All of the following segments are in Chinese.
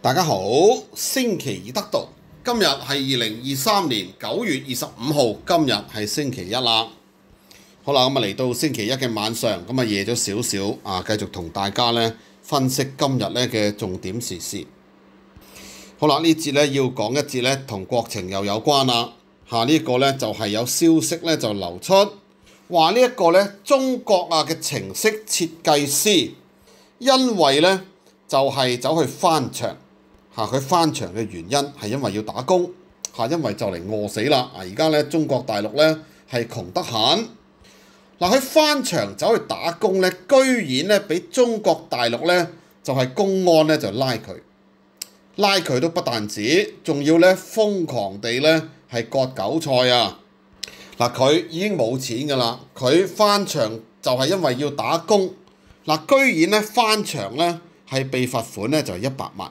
大家好，星期二得到，今日系二零二三年九月二十五号，今日系星期一啦。好啦，咁啊嚟到星期一嘅晚上，咁啊夜咗少少啊，繼續同大家咧分析今日咧嘅重點時事。好啦，呢節咧要講一節咧同國情又有關啦。下呢個咧就係有消息咧就流出，話呢一個咧中國啊嘅程式設計師，因為咧就係走去翻牆。嚇佢翻牆嘅原因係因為要打工嚇，因為就嚟餓死啦！啊，而家咧中國大陸咧係窮得很嗱，佢翻牆走去打工咧，居然咧俾中國大陸咧就係公安咧就拉佢，拉佢都不但止，仲要咧瘋狂地咧係割韭菜啊！嗱，佢已經冇錢㗎啦，佢翻牆就係因為要打工嗱，居然咧翻牆咧係被罰款咧就係一百萬。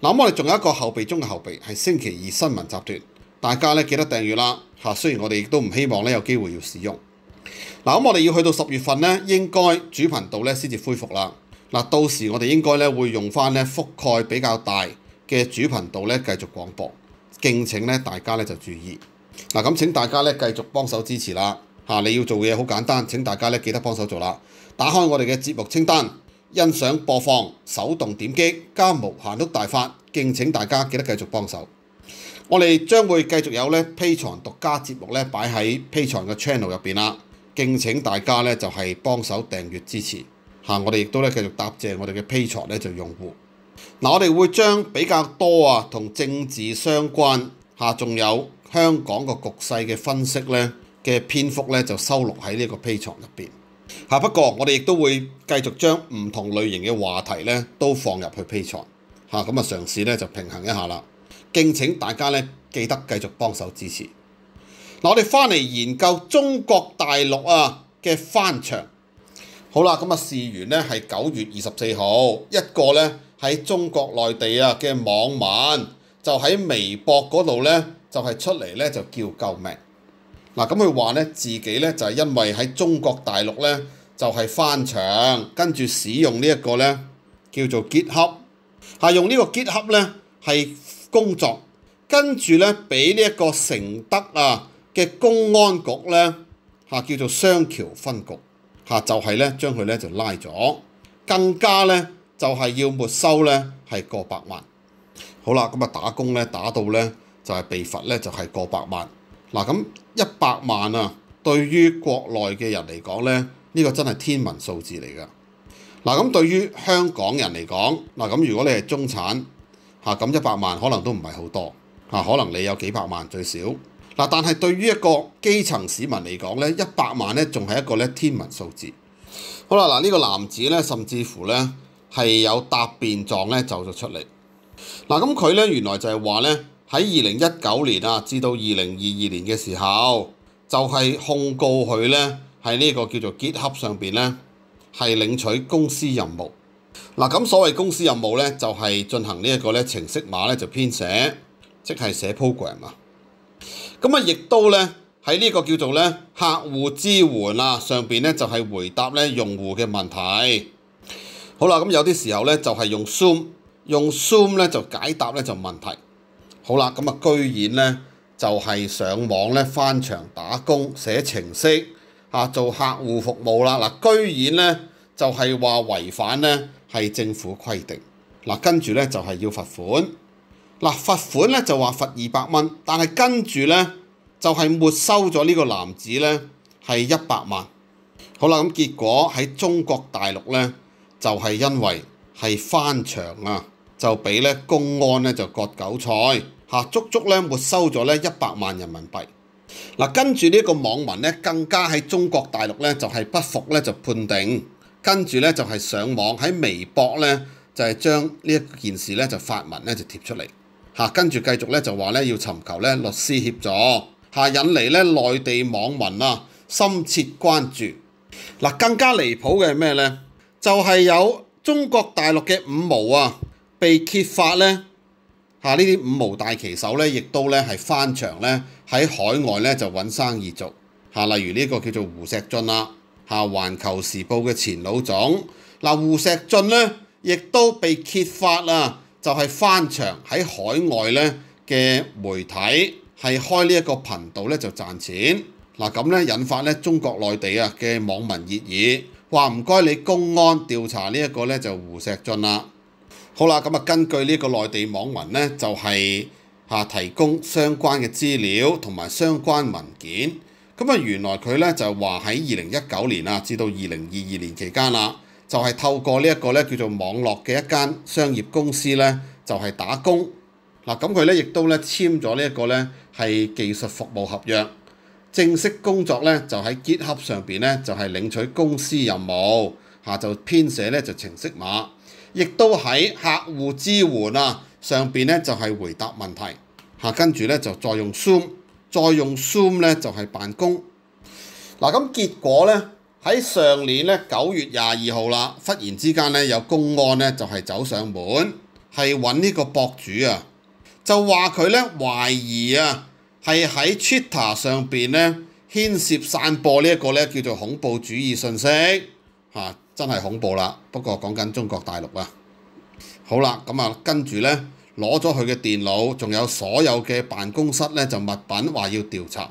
嗱，我哋仲有一個後備中嘅後備，係星期二新聞集團，大家咧記得訂閱啦嚇。雖然我哋亦都唔希望咧有機會要使用。嗱，咁我哋要去到十月份咧，應該主頻道咧先至恢復啦。嗱，到時我哋應該咧會用翻咧覆蓋比較大嘅主頻道咧繼續廣播，敬請咧大家咧就注意。嗱，咁請大家咧繼續幫手支持啦嚇。你要做嘅嘢好簡單，請大家咧記得幫手做啦。打開我哋嘅節目清單。欣賞播放，手動點擊加無限碌大法，敬請大家記得繼續幫手。我哋將會繼續有咧披藏獨家節目咧擺喺披藏嘅 channel 入邊啦，敬請大家咧就係幫手訂閱支持嚇。我哋亦都咧繼續答謝我哋嘅披藏咧就用户。嗱，我哋會將比較多啊同政治相關嚇，仲有香港個局勢嘅分析咧嘅篇幅咧就收錄喺呢個披藏入邊。嚇！不過我哋亦都會繼續將唔同類型嘅話題咧，都放入去批裁。嚇咁啊，嘗試咧就平衡一下啦。敬請大家咧記得繼續幫手支持。嗱，我哋翻嚟研究中國大陸啊嘅翻場。好啦，咁啊，事完咧係九月二十四號，一個咧喺中國內地啊嘅網民就喺微博嗰度咧就係出嚟咧就叫救命。嗱，咁佢話咧，自己咧就係因為喺中國大陸咧就係翻牆，跟住使用呢一個咧叫做結合，係用呢個結合咧係工作，跟住咧俾呢一個承德啊嘅公安局咧嚇叫做雙橋分局嚇就係咧將佢咧就拉咗，更加咧就係要沒收咧係個百萬。好啦，咁啊打工咧打到咧就係被罰咧就係個百萬。嗱咁。一百萬啊，對於國內嘅人嚟講咧，呢個真係天文數字嚟㗎。嗱咁對於香港人嚟講，嗱咁如果你係中產嚇咁一百萬可能都唔係好多嚇，可能你有幾百萬最少。嗱，但係對於一個基層市民嚟講咧，一百萬咧仲係一個咧天文數字。好啦，嗱呢個男子咧，甚至乎咧係有答辯狀咧走咗出嚟。嗱咁佢咧原來就係話咧。喺二零一九年啊，至到二零二二年嘅時候，就係控告佢咧，喺呢個叫做結合上邊咧，係領取公司任務嗱。咁所謂公司任務咧，就係進行呢一個咧程式碼咧就編寫，即係寫 program 啊。咁啊，亦都咧喺呢個叫做咧客戶支援啊上邊咧，就係回答咧用户嘅問題。好啦，咁有啲時候咧就係用 zoom，用 zoom 咧就解答咧就問題。好啦，咁啊居然咧就係上網咧翻牆打工寫程式啊做客戶服務啦嗱，居然咧就係話違反咧係政府規定嗱，跟住咧就係要罰款嗱罰款咧就話罰二百蚊，但係跟住咧就係沒收咗呢個男子咧係一百萬，好啦咁結果喺中國大陸咧就係因為係翻牆啊就俾咧公安咧就割韭菜。嚇足足咧沒收咗咧一百萬人民幣。嗱跟住呢個網民咧更加喺中國大陸咧就係不服咧就判定，跟住咧就係上網喺微博咧就係將呢一件事咧就發文咧就貼出嚟。嚇跟住繼續咧就話咧要尋求咧律師協助嚇引嚟咧內地網民啊深切關注。嗱更加離譜嘅咩咧就係有中國大陸嘅五毛啊被揭發咧。啊！呢啲五毛大旗手咧，亦都咧係翻牆咧喺海外咧就揾生意做。嚇，例如呢個叫做胡石俊啦，嚇環球時報嘅前老總。嗱，胡石俊咧亦都被揭發啦，就係翻牆喺海外咧嘅媒體係開呢一個頻道咧就賺錢。嗱，咁咧引發咧中國內地啊嘅網民熱議，話唔該你公安調查呢一個咧就胡石俊啦。好啦，咁啊，根據呢個內地網民咧，就係嚇提供相關嘅資料同埋相關文件。咁啊，原來佢咧就話喺二零一九年啊，至到二零二二年期間啦，就係透過呢一個咧叫做網絡嘅一間商業公司咧，就係打工嗱。咁佢咧亦都咧簽咗呢一個咧係技術服務合約，正式工作咧就喺結合上邊咧就係領取公司任務，下就編寫咧就程式碼。亦都喺客户支援啊上邊咧就係回答問題嚇，跟住咧就再用 zoom，再用 zoom 咧就係辦公。嗱咁結果咧喺上年咧九月廿二號啦，忽然之間咧有公安咧就係走上門，係揾呢個博主啊，就話佢咧懷疑啊係喺 Twitter 上邊咧牽涉散播呢一個咧叫做恐怖主義信息嚇。真係恐怖啦！不過講緊中國大陸啊，好啦，咁啊跟住咧攞咗佢嘅電腦，仲有所有嘅辦公室咧就物品話要調查。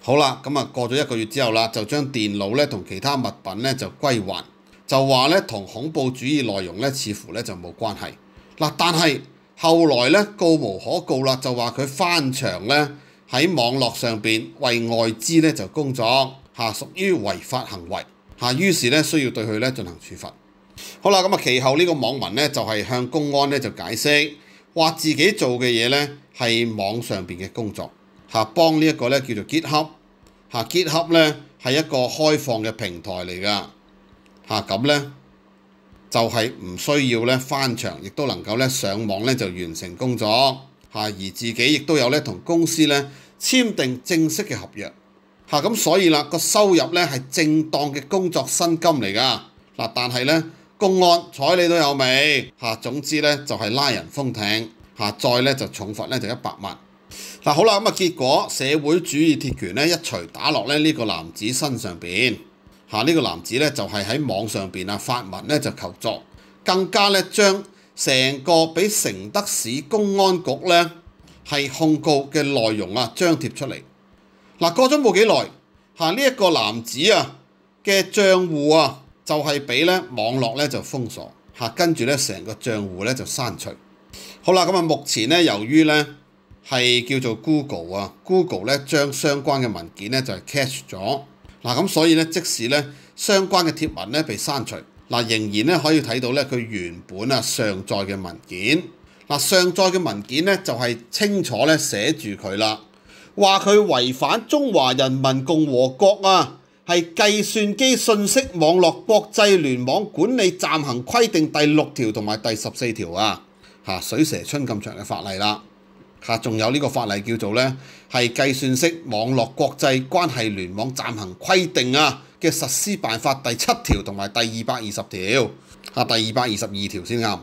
好啦，咁啊過咗一個月之後啦，就將電腦咧同其他物品咧就歸還，就話咧同恐怖主義內容咧似乎咧就冇關係。嗱，但係後來咧告無可告啦，就話佢翻牆咧喺網絡上邊為外資咧就工作嚇，屬於違法行為。啊，於是咧需要對佢咧進行處罰。好啦，咁啊其後呢個網民咧就係向公安咧就解釋話自己做嘅嘢咧係網上邊嘅工作嚇，幫呢一個咧叫做結合嚇結合咧係一個開放嘅平台嚟㗎嚇，咁咧就係唔需要咧翻場，亦都能夠咧上網咧就完成工作嚇，而自己亦都有咧同公司咧簽訂正式嘅合約。嗱咁所以啦，個收入咧係正當嘅工作薪金嚟㗎。嗱，但係咧，公安睬你都有味嚇。總之咧，就係拉人封艇嚇，再咧就重罰咧就一百萬。嗱好啦，咁啊結果社會主義鐵拳咧一槌打落咧呢個男子身上邊嚇，呢個男子咧就係喺網上邊啊發文咧就求助，更加咧將成個俾承德市公安局咧係控告嘅內容啊張貼出嚟。嗱，過咗冇幾耐，嚇呢一個男子啊嘅賬户啊，就係俾咧網絡咧就封鎖，嚇跟住咧成個賬户咧就刪除。好啦，咁啊目前咧由於咧係叫做 Google 啊，Google 咧將相關嘅文件咧就係 cache 咗。嗱咁所以咧即使咧相關嘅貼文咧被刪除，嗱仍然咧可以睇到咧佢原本啊上載嘅文件。嗱上載嘅文件咧就係清楚咧寫住佢啦。話佢違反中華人民共和國啊，係計算機信息網絡國際聯網管理暫行規定第六條同埋第十四條啊，嚇水蛇春咁長嘅法例啦，嚇仲有呢個法例叫做咧係計算式網絡國際關係聯網暫行規定啊嘅實施辦法第七條同埋第二百二十條，嚇第二百二十二條先啱。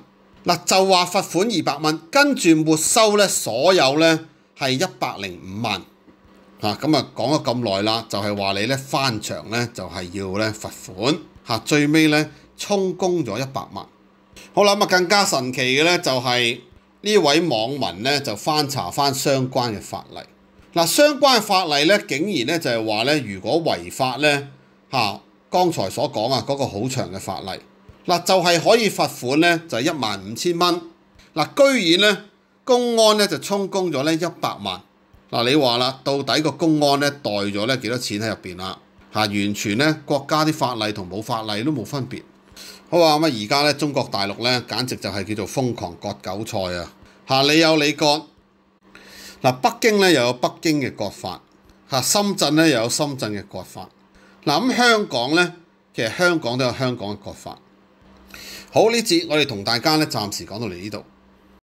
嗱就話罰款二百蚊，跟住沒收咧所有咧。係一百零五萬，嚇咁啊講咗咁耐啦，就係話你咧翻牆咧就係要咧罰款嚇，最尾咧充公咗一百萬。好啦咁啊，更加神奇嘅咧就係呢位網民咧就翻查翻相關嘅法例，嗱相關嘅法例咧竟然咧就係話咧如果違法咧嚇，剛才所講啊嗰個好長嘅法例，嗱就係可以罰款咧就係一萬五千蚊，嗱居然咧。公安咧就充公咗咧一百萬嗱，你話啦，到底個公安咧袋咗咧幾多錢喺入邊啦？吓，完全咧國家啲法例同冇法例都冇分別。好啊，咁而家咧中國大陸咧，簡直就係叫做瘋狂割韭菜啊！吓，你有你割嗱，北京咧又有北京嘅割法吓，深圳咧又有深圳嘅割法嗱，咁香港咧其實香港都有香港嘅割法。好呢節我哋同大家咧暫時講到嚟呢度。